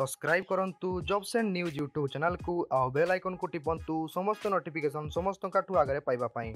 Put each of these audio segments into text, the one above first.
subscribe करूँ jobs and news YouTube channel को आउ बेल आइकन को टिपतु समस्त नोटिफिकेसन समस्त आगे पाइबापी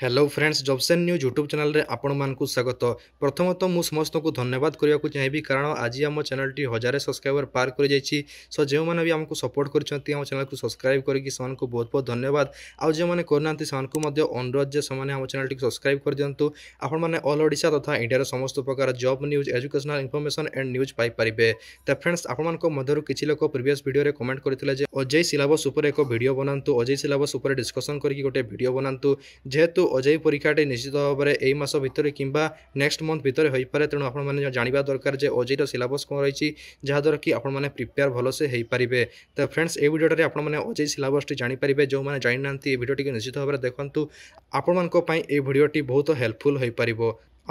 hello friends jobs and news YouTube ଚ୍ୟାନେଲ୍ରେ ଆପଣମାନଙ୍କୁ ସ୍ୱାଗତ ପ୍ରଥମତଃ ମୁଁ ସମସ୍ତଙ୍କୁ ଧନ୍ୟବାଦ କରିବାକୁ ଚାହିଁବି କାରଣ ଆଜି ଆମ ଚ୍ୟାନେଲ୍ଟି ହଜାରେ ସବସ୍କ୍ରାଇବର୍ ପାର କରିଯାଇଛି ସୋ ଯେଉଁମାନେ ବି ଆମକୁ ସପୋର୍ଟ କରିଛନ୍ତି ଆମ ଚ୍ୟାନେଲ୍କୁ ସବସ୍କ୍ରାଇବ୍ କରିକି ସେମାନଙ୍କୁ ବହୁତ ବହୁତ ଧନ୍ୟବାଦ ଆଉ ଯେଉଁମାନେ କରୁନାହାନ୍ତି ସେମାନଙ୍କୁ ମଧ୍ୟ ଅନୁରୋଧ ଯେ ସେମାନେ ଆମ ଚ୍ୟାନେଲ୍ଟିକୁ ସବସ୍କ୍ରାଇବ୍ କରିଦିଅନ୍ତୁ ଆପଣମାନେ ଅଲ୍ ଓଡ଼ିଶା ତଥା ଇଣ୍ଡିଆର ସମସ୍ତ ପ୍ରକାର job news educational information and news ପାଇପାରିବେ ତ ଫ୍ରେଣ୍ଡସ୍ ଆପଣମାନଙ୍କ ମଧ୍ୟରୁ କିଛି ଲୋକ ପ୍ରିଭିୟସ୍ ଭିଡ଼ିଓରେ କମେଣ୍ଟ କରିଥିଲେ ଯେ ଅଜୟ ସିଲାବସ୍ ଉପରେ ଏକ ଭିଡ଼ିଓ ବନାନ୍ତୁ ଅଜୟ ସିଲାବସ୍ ଉପରେ ଡିସ୍କସନ୍ କରିକି ଗୋଟେ ଭିଡ଼ିଓ ବନାନ୍ତୁ ଯେହେତୁ অজেই পরীক্ষাটি নিশ্চিত ভাবে এই মাস ভিতরে কিংবা নেক্সট মন্থ ভিতরে হয়েপরে তেমন আপনার জাঁয়া দরকার যে অজেইর সিলাবস কম রয়েছে যাদ্বারা কি আপনার প্রিপেয়ার ভালসে হয়ে পারে তো ফ্রেন্ডস এই ভিডিওটার আপনার অজেই সিলাবসটি জাঁপারে যে জাঁ না এই ভিডিওটি নিশ্চিত ভাবে দেখুন আপনার এই ভিডিওটি বহুত হেল্পফুল হয়ে পার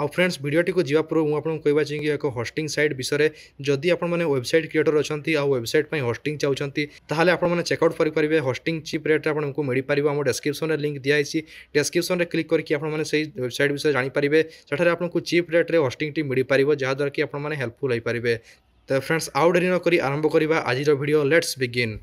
ଆଉ ଫ୍ରେଣ୍ଡସ୍ ଭିଡ଼ିଓଟିକୁ ଯିବା ପୂର୍ବରୁ ମୁଁ ଆପଣଙ୍କୁ କହିବା ଚାହିଁକି ଏକ ହଷ୍ଟିଂ ସାଇଟ୍ ବିଷୟରେ ଯଦି ଆପଣମାନେ ୱେବସାଇଟ୍ କ୍ରିଏଟର୍ ଅଛନ୍ତି ଆଉ ୱେବସାଇଟ୍ ପାଇଁ ହଷ୍ଟିଂ ଚାହୁଁଛନ୍ତି ତାହେଲେ ଆପଣମାନେ ଚେକ୍ଆଉଟ୍ କରିପାରିବେ ହଷ୍ଟିଂ ଚିପ୍ ରେଟ୍ରେ ଆପଣଙ୍କୁ ମିଳିପାରିବ ଆମ ଡେସ୍କ୍ରିପ୍ସନ୍ରେ ଲିଙ୍କ୍ ଦିଆହେଇଛି ଡେସ୍କ୍ରିପ୍ସନ୍ରେ କ୍ଲିକ୍ କରିକି ଆପଣମାନେ ସେଇ ୱେବସାଇଟ୍ ବିଷୟରେ ଜାଣିପାରିବେ ସେଠାରେ ଆପଣଙ୍କୁ ଚିପ୍ ରେଟ୍ରେ ହଷ୍ଟିଂଟି ମିଳିପାରିବ ଯାହାଦ୍ୱାରା କି ଆପଣମାନେ ହେଲ୍ପଫୁଲ୍ ହୋଇପାରିବେ ତ ଫ୍ରେଣ୍ଡସ୍ ଆଉ ଡେରି ନ କରି ଆରମ୍ଭ କରିବା ଆଜିର ଭିଡ଼ିଓ ଲେଟ୍ସ ବିଗିନ୍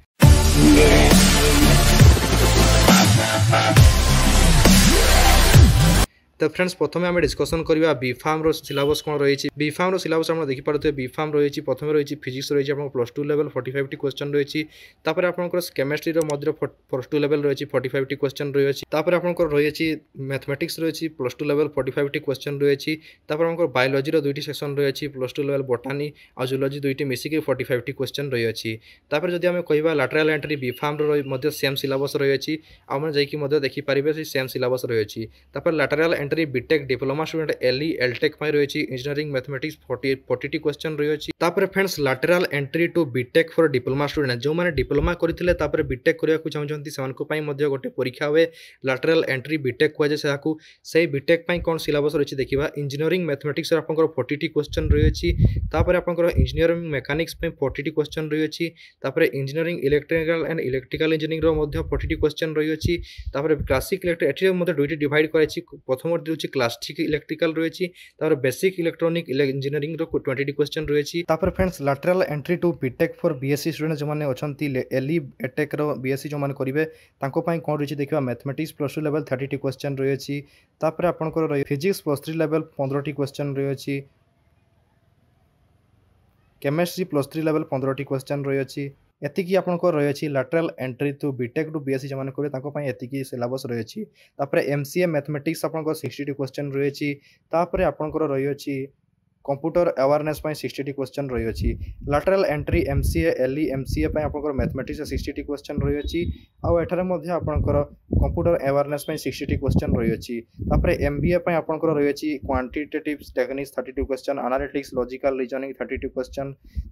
তো ফ্রেন্ডস প্রথমে আমি ডিসকসন করা বি ফার্মর সিলাবস কোণ রয়েছে বি ফার্মর সিলাবস আপনার দেখিপারে বি ফার্ম রয়েছে প্রথমে রয়েছে ফিজিক্স রয়েছে আপনার প্লস টু লেভেল ফর্টি ফাইভটি কোশ্চেন রয়েছে তাপরে আপনার কেমিস্ট্রির মধ্যে প্লস টু লেভেল রয়েছে ফর্টি ফাইভটি কোশ্চেন রয়েছে তাপরে আপনার রয়েছে ম্যাথমেটিক্স রয়েছে প্লস টু লেভেল ফর্টি ফাইভটি কোশ্চেন রয়েছে তাপরে আমার বায়োলোজির দুইটি সেকশন রয়েছে প্লস টু লেভেল বটানি আর জুলোজি দুইটি মিশিকি ফর্টি ফাইভটি কোশ্চেন রয়েছে তাপরে যদি আমি কহবা ল্যাটেরাল এন্ট্রি বি ফার্মর সেম সিলাবস রয়েছে আপনার যাই দেখিপারে সেই সেম সিলাবস রয়েছে তাপরে lateral secondary BTech diploma student এলি এলটেক পাই রয়েছে ইঞ্জিনিয়ারিং ম্যাথমেটিক্স ফর্টি ফর্টিটি কোশ্চেন রয়েছে তাপরে friends lateral entry to BTech for diploma student যে ডিপ্লোমা করে তাপরে বিটেক করা চাহুমান সে গোটে পরীক্ষা হুয়ে ল্যাটেরাল এন্ট্রি বিটেক কুযায় সে সেই বিটেক কোণ সিলাবস রয়েছে দেখা ইঞ্জিনিয়ারিং ম্যাথমেটিক্স আপনার ফর্টিটি কোশ্চেন রয়েছে তাপরে আপনার ইঞ্জিনিয়ারিং মেকানিক্স ফর্টিটি কোশ্চেন রয়েছে তাপরে ইঞ্জিনিয়ারিং ইলেকট্রিকাল অ্যান্ড ইলেকট্রিকাল ইঞ্জিনিয়ারিংর ফর্টিটি কোশ্চেন রয়েছে তাপরে ক্লাসিক ইলেকট্রিক এটি মধ্যে দুইটি ডিভাইড করা প্রথম মধ্যে রয়েছে ক্লাসিক ইলেকট্রিক্যাল রয়েছে তারপর বেসিক ইলেকট্রোনিক ইঞ্জিনিয়ারিং র টোয়েন্টি কোশ্চেন রয়েছে তারপর friends lateral entry to BTech for BSc student যে অনেক এলি এটেক র বিএসসি যে করবে তাঁপাই কম রয়েছে দেখবা mathematics plus two level thirty question রয়েছে তারপরে আপনার ফিজিক্স প্লস থ্রি লেভেল পনেরোটি কোশ্চেন রয়েছে কেমিস্ট্রি প্লস থ্রি লেভেল পনেরোটি কোশ্চেন রয়েছে ଏତିକି ଆପଣଙ୍କର ରହିଅଛି ଲାଟେରାଲ୍ ଏଣ୍ଟ୍ରି ଟୁ ବିଟେକ୍ରୁ ବିଏସ୍ସି ଯେଉଁମାନେ କରିବେ ତାଙ୍କ ପାଇଁ ଏତିକି ସିଲାବସ୍ ରହିଅଛି ତାପରେ ଏମ୍ ସି ଏ ମ୍ୟାଥମେଟିକ୍ସ ଆପଣଙ୍କର ସିକ୍ସଟି କ୍ୱେଶ୍ଚନ୍ ରହିଅଛି ତାପରେ ଆପଣଙ୍କର ରହିଅଛି কম্পুটর আওয়ারনেস সিক্সটি কোশ্চেন রয়েছে lateral entry MCA LE MCA আপনার ম্যাথমেটিক্স সিক্সটি কোশ্চেন রয়েছে আঠার মধ্যে আপনার কম্পুটর আওয়ারনেস সিক্সটি কোশ্চেন রয়েছে তাপরে এমবিএ আপনার রয়েছে quantitative techniques thirty two question analytics logical reasoning thirty two question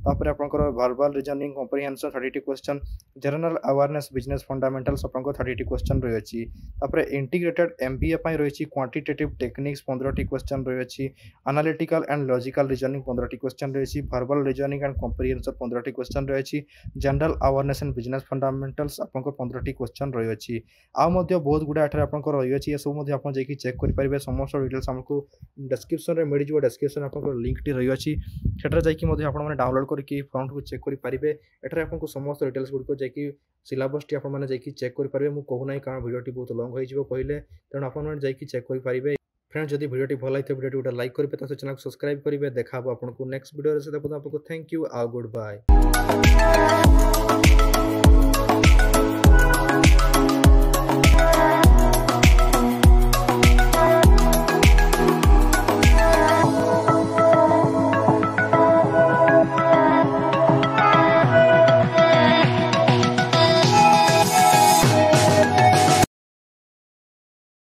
তাপরে আপনার verbal reasoning comprehension thirty two question general awareness business fundamentals আপনার থার্টি টু কোশ্চেন রয়েছে তাপরে ইন্টিগ্রেটেড এমবিএ রয়েছে কোয়ান্টিটেটিভ টেকনিক্স পনেরোটি কোশ্চেন রয়েছে analytical and logic logical reasoning পনেরোটি question রয়েছে ভার্বাল রিজনিং অ্যান্ড কম্প্রিহেনসন পনেরোটি কোয়েশ্চেন রয়েছে general awareness and business fundamentals আপনার পনেরোটি কোয়েশ্চেন রয়েছে আউ মধ্যে বহুত গুড়া এঠার আপনার রয়েছে এসবু মধ্যে আপনার যাই চেক করে সমস্ত ডিটেলস আমাকে ডেসক্রিপশন মিলিযোগ ডেসক্রিপশন আপনার লিঙ্কটি রয়েছে সেটার যাই আপনার ডাউনলোড মানে করি ফর্মটি চেক করে এঠার আপনার সমস্ত ডিটেলস গুড়ি যাই সিলাবসটি আপনার যাই চেক করে মু কহুনা কারণ ভিডিওটি বহুত লং হয়ে কহিলে তেমন আপনার যাই চেক করে फ्रेंड्स जदि भिडियो भल लगे भिडियो गोटे लाइक करेंगे तो चैनल को सब्सक्राइब करेंगे देखा आपको नेक्स्ट भिडियो से आपको थैंक यू आउ गुड बाय